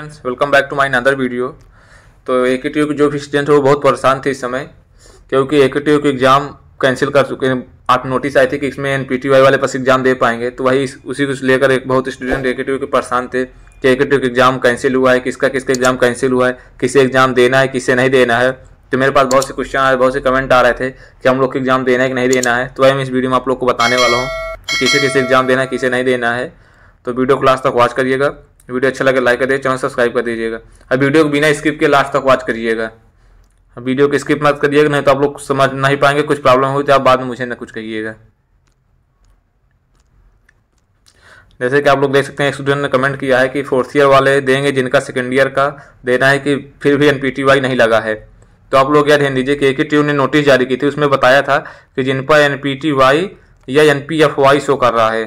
friends welcome back to my another video तो ए K T U के जो भी स्टूडेंट हैं वो बहुत परेशान थे इस समय क्योंकि ए के टी यू के एग्ज़ाम कैंसिल कर चुके हैं आप नोटिस आए थे कि इसमें एन पी टी वाई वाले पास एग्ज़ाम दे पाएंगे तो वही उसी को लेकर एक बहुत स्टूडेंट ए के टी यू के परेशान थे कि ए के टी यू के एग्ज़ाम कैंसिल हुआ है किसका किसका एग्ज़ाम कैंसिल हुआ है किसे एग्ज़ाम देना है किसे नहीं देना है तो मेरे पास बहुत से क्वेश्चन आए बहुत से कमेंट आ रहे थे कि हम लोग को एग्ज़ाम देना है कि नहीं देना है तो वही मैं इस वीडियो में आप लोग को बताने वाला हूँ किसे किसे एग्ज़ाम देना है किसे नहीं देना है तो वीडियो क्लास तक वॉच करिएगा वीडियो अच्छा लगे लाइक कर दीजिए चैनल सब्सक्राइब कर दीजिएगा अब वीडियो को बिना स्किप के लास्ट तक वॉच करिएगा वीडियो को स्किप मत करिएगा नहीं तो आप लोग समझ नहीं पाएंगे कुछ प्रॉब्लम हो तो आप बाद में मुझे ना कुछ कहिएगा जैसे कि आप लोग देख सकते हैं स्टूडेंट ने कमेंट किया है कि फोर्थ ईयर वाले देंगे जिनका सेकेंड ईयर का देना है कि फिर भी एन नहीं लगा है तो आप लोग यह ध्यान दीजिए कि एक ही ट्यूब ने नोटिस जारी की थी उसमें बताया था कि जिन पर एन या एन शो कर रहा है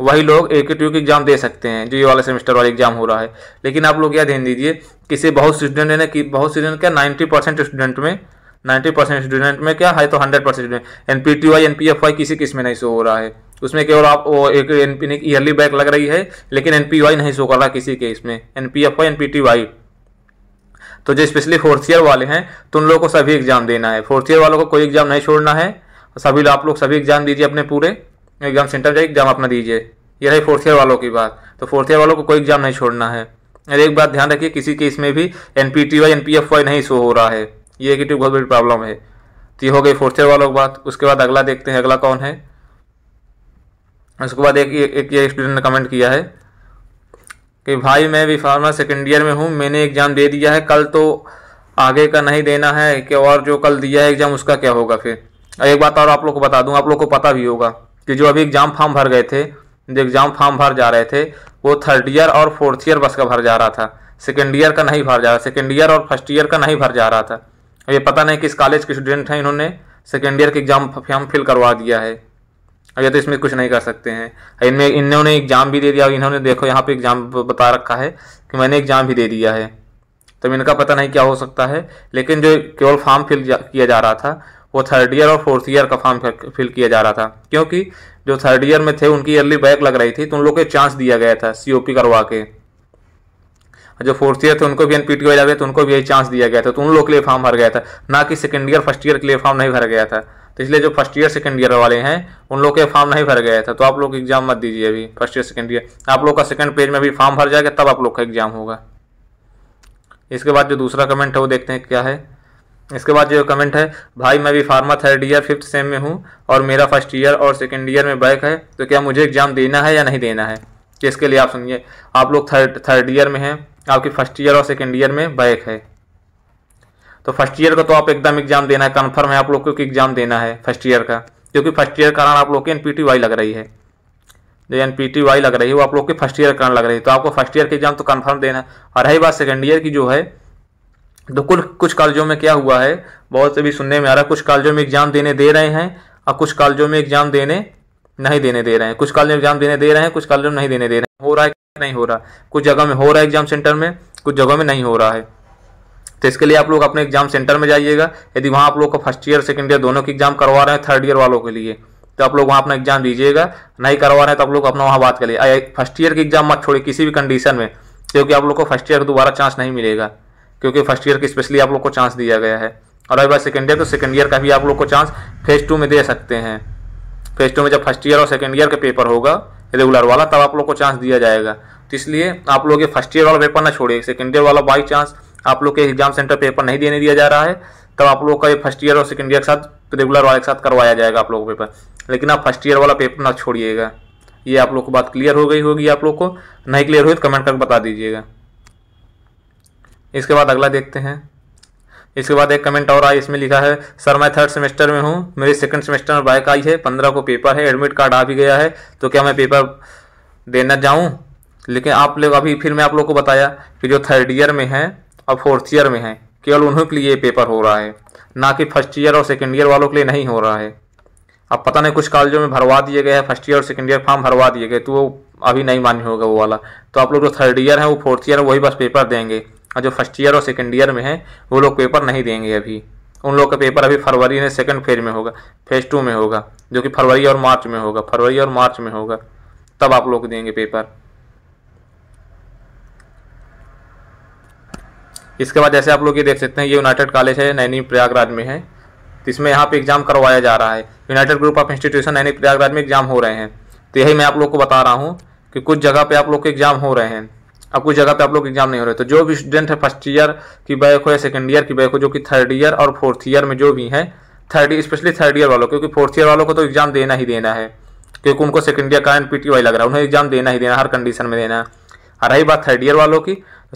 वही लोग ए के टी के एग्ज़ाम दे सकते हैं जो ये वाला सेमेस्टर वाला एग्ज़ाम हो रहा है लेकिन आप लोग क्या ध्यान दीजिए किसी बहुत स्टूडेंट ने कि बहुत स्टूडेंट क्या नाइन्टी परसेंट स्टूडेंट में नाइन्टी परसेंट स्टूडेंट में क्या है तो hundred percent student N P T Y N P F Y किसी किस में नहीं शो हो रहा है उसमें केवल आप एक एन पी ईयरली बैक लग रही है लेकिन एन पी वाई नहीं शो कर रहा किसी के इसमें N P F Y N P T Y तो जो स्पेशली फोर्थ ईयर वाले हैं तो उन लोगों को सभी एग्ज़ाम देना है फोर्थ ईयर वालों को कोई एग्ज़ाम नहीं छोड़ना है सभी आप लोग सभी एग्ज़ाम दीजिए अपने पूरे एग्ज़ाम सेंटर जाए एग्ज़ाम अपना दीजिए ये रही फोर्थ ईयर वालों की बात तो फोर्थ ईयर वालों को कोई एग्ज़ाम नहीं छोड़ना है और एक बात ध्यान रखिए किसी के इसमें भी N P T Y N P F Y नहीं शो हो रहा है ये एक बहुत बड़ी प्रॉब्लम है तो ये हो गई फोर्थ ईयर वालों की बात उसके बाद अगला देखते हैं अगला कौन है उसके बाद एक एक ये स्टूडेंट ने कमेंट किया है कि भाई मैं भी फार्मा सेकेंड ईयर में हूँ मैंने एग्ज़ाम दे दिया है कल तो आगे का नहीं देना है कि और जो कल दिया है एग्ज़ाम उसका क्या होगा फिर एक बात और आप लोग को बता दूँ आप लोग को पता भी होगा कि जो अभी एग्ज़ाम फॉर्म भर गए थे जो एग्ज़ाम फॉर्म भर जा रहे थे वो थर्ड ईयर और फोर्थ ईयर बस का भर जा रहा था सेकेंड ईयर का नहीं भर जा रहा सेकेंड ईयर और फर्स्ट ईयर का नहीं भर जा रहा था ये पता नहीं किस कॉलेज के स्टूडेंट हैं इन्होंने सेकेंड ईयर के एग्ज़ाम फॉर्म फिल करवा दिया है अब तो इसमें कुछ नहीं कर सकते हैं इनमें इन्होंने एग्ज़ाम भी दे दिया इन्होंने देखो यहाँ पे एग्ज़ाम बता रखा है कि मैंने एग्ज़ाम भी दे दिया है तो इनका पता नहीं क्या हो सकता है लेकिन जो केवल फॉर्म फिल किया जा रहा था वो थर्ड ईयर और फोर्थ ईयर का फॉर्म फिल किया जा रहा था क्योंकि जो थर्ड ईयर में थे उनकी अर्ली बैक लग रही थी तो उन लोग को चांस दिया गया था सीओपी करवा के जो फोर्थ ईयर थे उनको भी एनपीटी के वजह तो उनको भी यही चांस दिया गया था तो उन लोग के लिए फॉर्म भर गया था ना कि सेकंड ईयर फर्स्ट ईयर के लिए फॉर्म नहीं भर गया था तो इसलिए जो फर्स्ट ईयर सेकेंड ईयर वाले हैं उन लोग के फॉर्म नहीं भर गया था तो आप लोग एग्जाम मत दीजिए अभी फर्स्ट ईयर सेकेंड ईयर आप लोग का सेकेंड पेज में भी फॉर्म भर जाएगा तब आप लोग का एग्जाम होगा इसके बाद जो दूसरा कमेंट है वो देखते हैं क्या है इसके बाद जो कमेंट है भाई मैं भी pharma third year fifth sem में हूँ और मेरा फर्स्ट ईयर और सेकेंड ईयर में बैक है तो क्या मुझे एग्ज़ाम देना है या नहीं देना है किसके तो इसके लिए आप सुनिए आप लोग थर्ड थर्ड ईयर में हैं आपकी फर्स्ट ईयर और सेकेंड ईयर में बैक है तो फर्स्ट ईयर का तो आप एकदम एग्ज़ाम देना है कन्फर्म है आप लोग को कि एग्ज़ाम देना है फर्स्ट ईयर का क्योंकि फर्स्ट ईयर कारण आप लोग की एन पी टी वाई लग रही है जो एन पी टी वाई लग रही है वो आप लोग के फर्स्ट ईयर कारण लग रही है तो आपको फर्स्ट ईयर के एग्ज़ाम तो कन्फर्म देना है और रही बात सेकेंड ईयर की जो है तो कुल कुछ कॉलेजों में क्या हुआ है बहुत से भी सुनने में आ रहा है कुछ कॉलेजों में एग्ज़ाम देने दे रहे हैं और कुछ कॉलेजों में एग्ज़ाम देने नहीं देने दे रहे हैं कुछ कॉलेज में एग्ज़ाम देने दे रहे हैं कुछ कॉलेज में नहीं देने दे रहे हैं हो रहा है नहीं हो रहा कुछ जगह में हो रहा है एग्ज़ाम सेंटर में कुछ जगह में नहीं हो रहा है तो इसके लिए आप लोग अपने एग्ज़ाम सेंटर में जाइएगा यदि वहाँ आप लोग का फर्स्ट ईयर सेकेंड ईयर दोनों के एग्ज़ाम करवा रहे हैं थर्ड ईयर वालों के लिए तो आप लोग वहाँ अपना एग्ज़ाम दीजिएगा नहीं करवा रहे हैं तो आप लोग अपना वहाँ बात करिए फर्स्ट ईयर के एग्ज़ाम मत छोड़िए किसी भी कंडीशन में क्योंकि आप लोग को फर्स्ट ईयर दोबारा चांस नहीं मिलेगा क्योंकि फर्स्ट ईयर की स्पेशली आप लोग को चांस दिया गया है और अगर सेकेंड ईयर तो सेकेंड ईयर का भी आप लोग को चांस फेज टू में दे सकते हैं फेज टू में जब फर्स्ट ईयर और सेकेंड ईयर का पेपर होगा रेगुलर वाला तब आप लोग को चांस दिया जाएगा तो इसलिए आप लोग ये फर्स्ट ईयर वाला पेपर ना छोड़िए सेकेंड ईयर वाला बाई चांस आप लोग के एग्जाम सेंटर पेपर नहीं देने दिया जा रहा है तब आप लोग का ये फर्स्ट ईयर और सेकेंड ईयर के साथ रेगुलर वाले के साथ करवाया जाएगा आप लोगों का पेपर लेकिन आप फर्स्ट ईयर वाला पेपर ना छोड़िएगा ये आप लोग को बात क्लियर हो गई होगी आप लोग को नहीं क्लियर हुई तो कमेंट करके बता दीजिएगा इसके बाद अगला देखते हैं इसके बाद एक कमेंट और आई इसमें लिखा है सर मैं थर्ड सेमेस्टर में हूँ मेरी सेकंड सेमेस्टर में बाइक आई है पंद्रह को पेपर है एडमिट कार्ड आ भी गया है तो क्या मैं पेपर देना जाऊँ लेकिन आप लोग अभी फिर मैं आप लोग को बताया कि जो थर्ड ईयर में है और फोर्थ ईयर में है केवल उन्हीं के लिए पेपर हो रहा है ना कि फर्स्ट ईयर और सेकेंड ईयर वालों के लिए नहीं हो रहा है अब पता नहीं कुछ कॉलेजों में भरवा दिए गए हैं फर्स्ट ईयर और सेकेंड ईयर फॉर्म भरवा दिए गए तो वो अभी नहीं मान्य होगा वो वाला तो आप लोग जो थर्ड ईयर है वो फोर्थ ईयर वही बस पेपर देंगे हाँ, जो फर्स्ट ईयर और सेकेंड ईयर में है वो लोग पेपर नहीं देंगे अभी उन लोग का पेपर अभी फरवरी में सेकंड फेज में होगा फेज टू में होगा जो कि फरवरी और मार्च में होगा फरवरी और मार्च में होगा तब आप लोग देंगे पेपर इसके बाद जैसे आप लोग ये देख सकते हैं ये यूनाइटेड कॉलेज है नैनी प्रयागराज में है तो इसमें यहाँ पे एग्जाम करवाया जा रहा है United Group of Institution Naini Prayagraj में एग्जाम हो रहे हैं तो यही मैं आप लोग को बता रहा हूँ कि कुछ जगह पे आप लोग के एग्जाम हो रहे हैं अब कुछ जगह पे आप लोग एग्जाम नहीं हो रहे तो जो भी स्टूडेंट है फर्स्ट ईयर की बैक हो या सेकेंड ईयर की बैक हो जो कि थर्ड ईयर और फोर्थ ईयर में जो भी है थर्ड स्पेशली थर्ड ईयर वालों क्योंकि फोर्थ ईयर वालों को तो एग्जाम देना ही देना है क्योंकि उनको सेकंड ईयर का एन पी लग रहा है उन्हें एग्जाम देना ही देना हर कंडीशन में देना है और रही बात थर्ड ईयर वालों की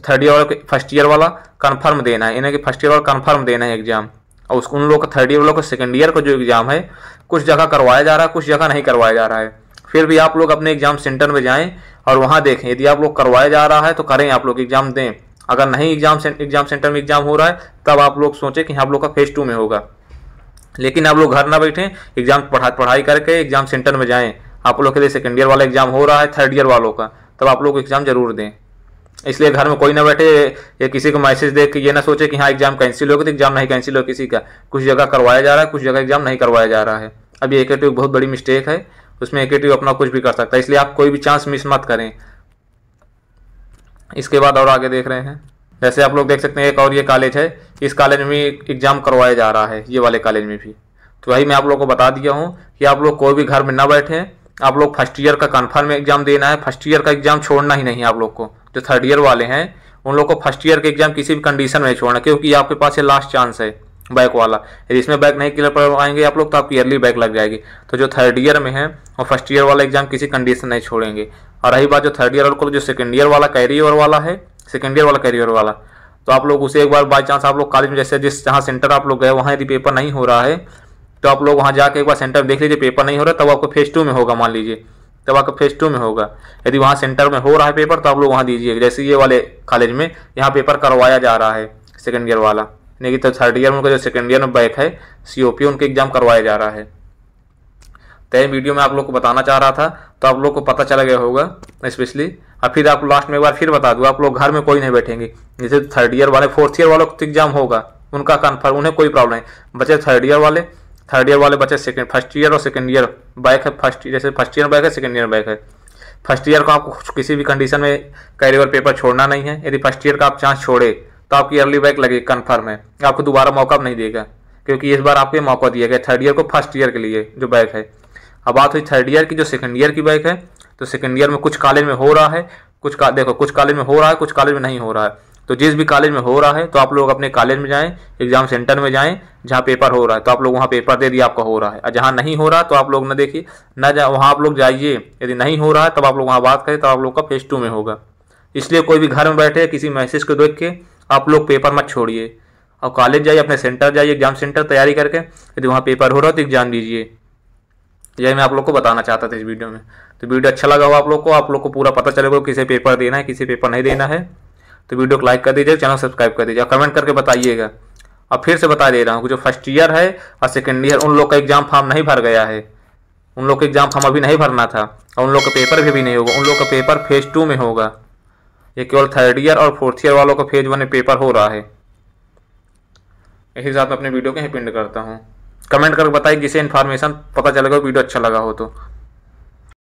थर्ड तो ईयर वालों के फर्स्ट ईयर वाला कन्फर्म देना है यानी कि फर्स्ट ईयर वाला कन्फर्म देना है एग्जाम और उस उन लोग का थर्ड ईयर वालों को सेकंड ईयर का जो एग्जाम है कुछ जगह करवाया जा रहा है कुछ जगह नहीं करवाया जा रहा है फिर भी आप लोग अपने एग्जाम सेंटर में जाएं और वहां देखें यदि आप लोग करवाया जा रहा है तो करें आप लोग एग्जाम दें अगर नहीं एग्जाम एग्जाम सेंटर में एग्जाम हो रहा है तब आप लोग सोचें कि आप लोग का फेज टू में होगा लेकिन आप लोग घर ना बैठें एग्जाम पढ़ा पढ़ाई करके एग्जाम सेंटर में जाएं आप लोग के लिए सेकेंड ईयर वाला एग्जाम हो रहा है थर्ड ईयर वालों का तब आप लोग एग्जाम जरूर दें इसलिए घर में कोई ना बैठे या किसी को मैसेज दे के ये ना सोचे कि हाँ एग्जाम कैंसिल हो तो एग्जाम नहीं कैंसिल हो किसी का कुछ जगह करवाया जा रहा है कुछ जगह एग्जाम नहीं करवाया जा रहा है अब ये एक तो बहुत बड़ी मिस्टेक है उसमें एकेटिव अपना कुछ भी कर सकता है इसलिए आप कोई भी चांस मिस मत करें इसके बाद और आगे देख रहे हैं जैसे आप लोग देख सकते हैं एक और ये कॉलेज है इस कॉलेज में एग्ज़ाम करवाया जा रहा है ये वाले कॉलेज में भी तो वही मैं आप लोग को बता दिया हूँ कि आप लोग कोई भी घर में ना बैठे आप लोग फर्स्ट ईयर का कन्फर्म एग्ज़ाम देना है फर्स्ट ईयर का एग्ज़ाम छोड़ना ही नहीं आप लोग को जो थर्ड ईयर वाले हैं उन लोग को फर्स्ट ईयर के एग्ज़ाम किसी भी कंडीशन में छोड़ना क्योंकि आपके पास ये लास्ट चांस है बैक वाला यदि इसमें बैक नहीं क्लियर करवाएंगे आप लोग तो आपकी ईयरली बैक लग जाएगी तो जो थर्ड ईयर में है और फर्स्ट ईयर वाला एग्जाम किसी कंडीशन नहीं छोड़ेंगे और रही बात जो थर्ड ईयर और जो सेकेंड ईयर वाला कैरी ओवर वाला है सेकेंड ईयर वाला कैरी ओवर वाला तो आप लोग उसे एक बार बाई चांस आप लोग कॉलेज में जैसे जिस जहाँ सेंटर आप लोग गए वहाँ यदि पेपर नहीं हो रहा है तो आप लोग वहाँ जाके एक बार सेंटर देख लीजिए पेपर नहीं हो रहा तब आपको फेज टू में होगा मान लीजिए तब आपको फेज टू में होगा यदि वहाँ सेंटर में हो रहा है पेपर तो आप लोग वहाँ दीजिए जैसे ये वाले कॉलेज में यहाँ पेपर करवाया जा रहा है सेकेंड ईयर वाला यानी कि तो थर्ड ईयर में उनका जो सेकेंड ईयर में बैक है सी उनके एग्जाम करवाया जा रहा है तो वीडियो में आप लोग को बताना चाह रहा था तो आप लोग को पता चला गया होगा स्पेशली और फिर आप लास्ट में एक बार फिर बता दूँ आप लोग घर में कोई नहीं बैठेंगे जैसे थर्ड ईयर वाले फोर्थ ईयर वालों का तो एग्जाम होगा उनका कन्फर्म उन्हें कोई प्रॉब्लम नहीं बच्चे थर्ड ईयर वाले थर्ड ईयर वाले बच्चे सेकेंड फर्स्ट ईयर और सेकेंड ईयर बैक है फर्स्ट जैसे फर्स्ट ईयर बैक है सेकेंड ईयर बैक है फर्स्ट ईयर को आपको किसी भी कंडीशन में कैरियर पेपर छोड़ना नहीं है यदि फर्स्ट ईयर का आप चांस छोड़े तो आपकी अर्ली बैक लगेगी कन्फर्म है आपको दोबारा मौका नहीं देगा क्योंकि इस बार आपको मौका दिया गया थर्ड ईयर को फर्स्ट ईयर के लिए जो बैक है अब बात हुई थर्ड ईयर की जो सेकेंड ईयर की बैक है तो सेकेंड ईयर में कुछ कॉलेज में हो रहा है कुछ का, देखो कुछ कॉलेज में हो रहा है कुछ कॉलेज में नहीं हो रहा है तो जिस भी कॉलेज में हो रहा है तो आप लोग अपने कॉलेज में जाएं एग्जाम सेंटर में जाएं जहाँ पेपर हो रहा है तो आप लोग वहाँ पेपर दे दिए आपका हो रहा है और जहाँ नहीं हो रहा तो आप लोग ना देखिए ना जा वहाँ आप लोग जाइए यदि नहीं हो रहा है तब आप लोग वहाँ बात करें तो आप लोग का फेज टू में होगा इसलिए कोई भी घर में बैठे किसी मैसेज को देख के आप लोग पेपर मत छोड़िए और कॉलेज जाइए अपने सेंटर जाइए एग्जाम सेंटर तैयारी करके यदि वहाँ पेपर हो रहा हो तो एग्जाम दीजिए यही मैं आप लोग को बताना चाहता था इस वीडियो में तो वीडियो अच्छा लगा हो आप लोग को आप लोग को पूरा पता चलेगा किसे पेपर देना है किसे पेपर नहीं देना है तो वीडियो को लाइक कर दीजिए चैनल सब्सक्राइब कर दीजिए और कमेंट करके बताइएगा और फिर से बता दे रहा हूँ कि जो फर्स्ट ईयर है और सेकेंड ईयर उन लोग का एग्जाम फॉर्म नहीं भर गया है उन लोग का एग्जाम फॉर्म अभी नहीं भरना था और उन लोग का पेपर भी, भी नहीं होगा उन लोग का पेपर फेज टू में होगा ये केवल थर्ड ईयर और फोर्थ ईयर वालों का फेज वन में पेपर हो रहा है यही साथ अपने वीडियो को यहीं पिंड करता हूँ कमेंट करके बताइए जिसे इन्फॉर्मेशन पता चलेगा वीडियो अच्छा लगा हो तो